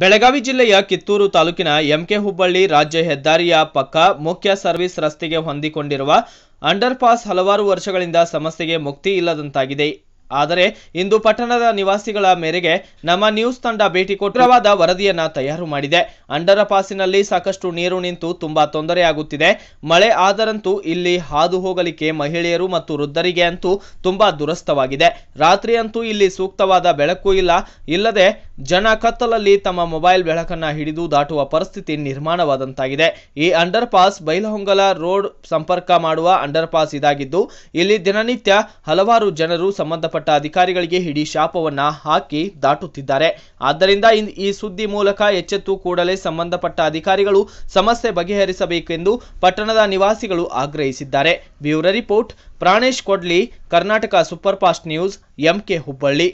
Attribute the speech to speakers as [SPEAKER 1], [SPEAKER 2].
[SPEAKER 1] ಬೆಳಗಾವಿ ಜಿಲ್ಲೆಯ ಕಿತ್ತೂರು ತಾಲೂಕಿನ ಎಂಕೆ ಹುಬ್ಬಳ್ಳಿ ರಾಜ್ಯ ಹೆದ್ದಾರಿಯ ಪಕ್ಕ ಮುಖ್ಯ ಸರ್ವಿಸ್ ರಸ್ತೆಗೆ ಹೊಂದಿಕೊಂಡಿರುವ ಅಂಡರ್ಪಾಸ್ ಹಲವಾರು ವರ್ಷಗಳಿಂದ ಸಮಸ್ಯೆಗೆ ಮುಕ್ತಿ ಇಲ್ಲದಂತಾಗಿದೆ ಆದರೆ ಇಂದು ಪಟ್ಟಣದ ನಿವಾಸಿಗಳ ಮೇರೆಗೆ ನಮ್ಮ ನ್ಯೂಸ್ ತಂಡ ಭೇಟಿ ಕೊಟ್ಟವಾದ ವರದಿಯನ್ನ ತಯಾರು ಮಾಡಿದೆ ಅಂಡರ ಪಾಸಿನಲ್ಲಿ ಸಾಕಷ್ಟು ನೀರು ನಿಂತು ತುಂಬಾ ತೊಂದರೆಯಾಗುತ್ತಿದೆ ಮಳೆ ಆದರಂತೂ ಇಲ್ಲಿ ಹಾದು ಹೋಗಲಿಕ್ಕೆ ಮಹಿಳೆಯರು ಮತ್ತು ವೃದ್ಧರಿಗೆ ಅಂತೂ ತುಂಬಾ ದುರಸ್ತವಾಗಿದೆ ರಾತ್ರಿ ಅಂತೂ ಇಲ್ಲಿ ಸೂಕ್ತವಾದ ಬೆಳಕು ಇಲ್ಲ ಇಲ್ಲದೆ ಜನ ಕತ್ತಲಲ್ಲಿ ತಮ್ಮ ಮೊಬೈಲ್ ಬೆಳಕನ್ನ ಹಿಡಿದು ದಾಟುವ ಪರಿಸ್ಥಿತಿ ನಿರ್ಮಾಣವಾದಂತಾಗಿದೆ ಈ ಅಂಡರ್ ಪಾಸ್ ಬೈಲಹೊಂಗಲ ರೋಡ್ ಸಂಪರ್ಕ ಮಾಡುವ ಅಂಡರ್ ಪಾಸ್ ಇದಾಗಿದ್ದು ಇಲ್ಲಿ ದಿನನಿತ್ಯ ಹಲವಾರು ಜನರು ಸಂಬಂಧಪಟ್ಟ ಸಂಬಂಧಪಟ್ಟ ಅಧಿಕಾರಿಗಳಿಗೆ ಹಿಡಿ ಶಾಪವನ್ನ ಹಾಕಿ ದಾಟುತ್ತಿದ್ದಾರೆ ಆದ್ದರಿಂದ ಈ ಸುದ್ದಿ ಮೂಲಕ ಎಚ್ಚೆತ್ತು ಕೂಡಲೇ ಸಂಬಂಧಪಟ್ಟ ಅಧಿಕಾರಿಗಳು ಸಮಸ್ಯೆ ಬಗೆಹರಿಸಬೇಕೆಂದು ಪಟ್ಟಣದ ನಿವಾಸಿಗಳು ಆಗ್ರಹಿಸಿದ್ದಾರೆ bureau report Pranesh Kodli Karnataka super fast news MK Hubballi